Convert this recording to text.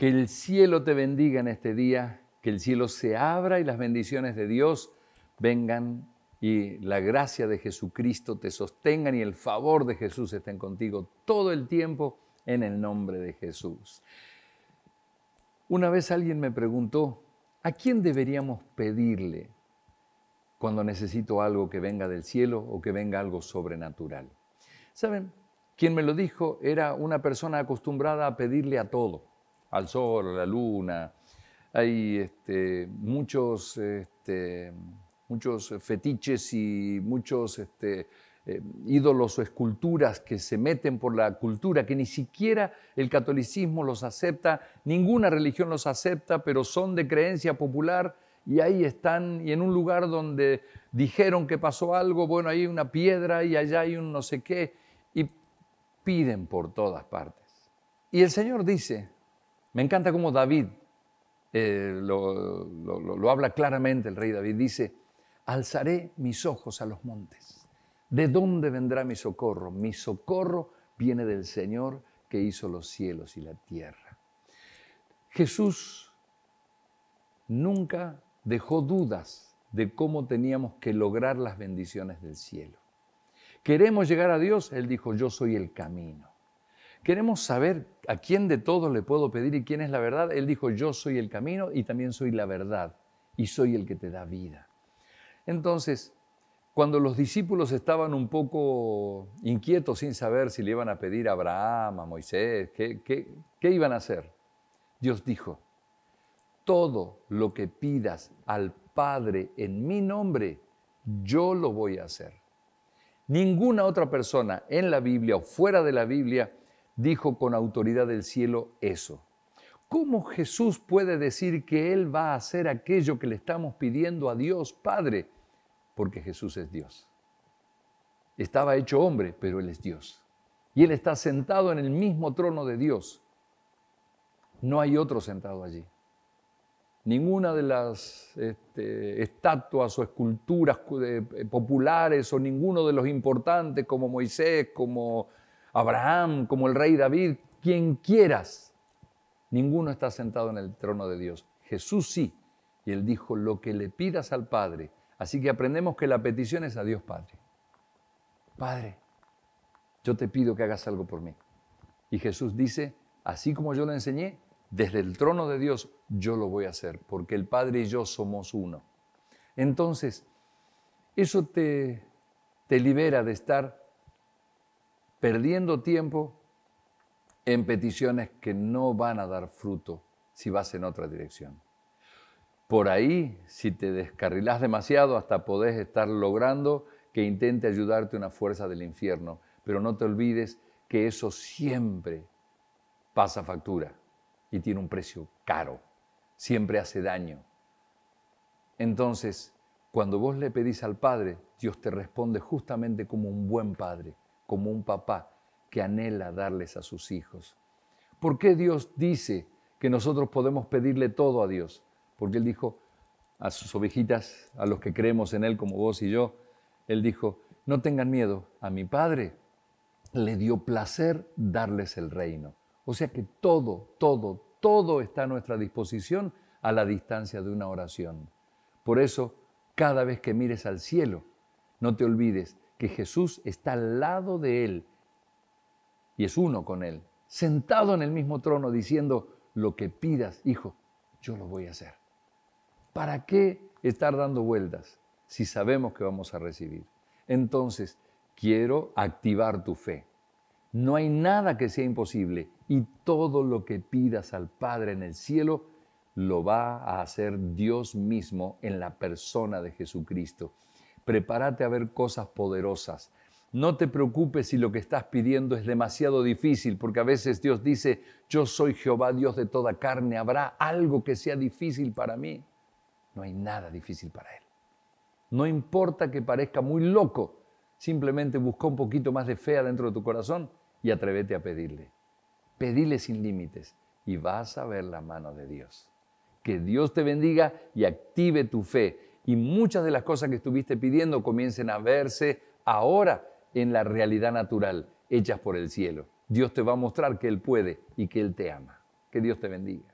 Que el cielo te bendiga en este día, que el cielo se abra y las bendiciones de Dios vengan y la gracia de Jesucristo te sostengan y el favor de Jesús estén contigo todo el tiempo en el nombre de Jesús. Una vez alguien me preguntó, ¿a quién deberíamos pedirle cuando necesito algo que venga del cielo o que venga algo sobrenatural? ¿Saben? Quien me lo dijo era una persona acostumbrada a pedirle a todo al sol, a la luna. Hay este, muchos, este, muchos fetiches y muchos este, eh, ídolos o esculturas que se meten por la cultura, que ni siquiera el catolicismo los acepta, ninguna religión los acepta, pero son de creencia popular y ahí están, y en un lugar donde dijeron que pasó algo, bueno, ahí hay una piedra y allá hay un no sé qué, y piden por todas partes. Y el Señor dice, me encanta cómo David eh, lo habla claramente, el rey David dice, alzaré mis ojos a los montes. ¿De dónde vendrá mi socorro? Mi socorro viene del Señor que hizo los cielos y la tierra. Jesús nunca dejó dudas de cómo teníamos que lograr las bendiciones del cielo. Queremos llegar a Dios, Él dijo, yo soy el camino. Queremos saber a quién de todos le puedo pedir y quién es la verdad. Él dijo, yo soy el camino y también soy la verdad y soy el que te da vida. Entonces, cuando los discípulos estaban un poco inquietos sin saber si le iban a pedir a Abraham, a Moisés, qué, qué iban a hacer, Dios dijo, todo lo que pidas al Padre en mi nombre, yo lo voy a hacer. Ninguna otra persona en la Biblia o fuera de la Biblia dijo con autoridad del cielo eso. ¿Cómo Jesús puede decir que Él va a hacer aquello que le estamos pidiendo a Dios Padre? Porque Jesús es Dios. Estaba hecho hombre, pero Él es Dios. Y Él está sentado en el mismo trono de Dios. No hay otro sentado allí. Ninguna de las este, estatuas o esculturas eh, populares o ninguno de los importantes como Moisés, como Abraham, como el rey David, quien quieras. Ninguno está sentado en el trono de Dios. Jesús sí. Y él dijo, lo que le pidas al Padre. Así que aprendemos que la petición es a Dios Padre. Padre, yo te pido que hagas algo por mí. Y Jesús dice, así como yo le enseñé, desde el trono de Dios yo lo voy a hacer, porque el Padre y yo somos uno. Entonces, eso te, te libera de estar perdiendo tiempo en peticiones que no van a dar fruto si vas en otra dirección. Por ahí, si te descarrilás demasiado, hasta podés estar logrando que intente ayudarte una fuerza del infierno, pero no te olvides que eso siempre pasa factura y tiene un precio caro, siempre hace daño. Entonces, cuando vos le pedís al Padre, Dios te responde justamente como un buen Padre, como un papá que anhela darles a sus hijos. ¿Por qué Dios dice que nosotros podemos pedirle todo a Dios? Porque Él dijo a sus ovejitas, a los que creemos en Él como vos y yo, Él dijo, no tengan miedo, a mi Padre le dio placer darles el reino. O sea que todo, todo, todo está a nuestra disposición a la distancia de una oración. Por eso, cada vez que mires al cielo, no te olvides que Jesús está al lado de él y es uno con él, sentado en el mismo trono diciendo, lo que pidas, hijo, yo lo voy a hacer. ¿Para qué estar dando vueltas si sabemos que vamos a recibir? Entonces, quiero activar tu fe. No hay nada que sea imposible y todo lo que pidas al Padre en el cielo lo va a hacer Dios mismo en la persona de Jesucristo prepárate a ver cosas poderosas. No te preocupes si lo que estás pidiendo es demasiado difícil, porque a veces Dios dice, yo soy Jehová, Dios de toda carne, habrá algo que sea difícil para mí. No hay nada difícil para Él. No importa que parezca muy loco, simplemente busca un poquito más de fe adentro de tu corazón y atrévete a pedirle. Pedile sin límites y vas a ver la mano de Dios. Que Dios te bendiga y active tu fe y muchas de las cosas que estuviste pidiendo comiencen a verse ahora en la realidad natural, hechas por el cielo. Dios te va a mostrar que Él puede y que Él te ama. Que Dios te bendiga.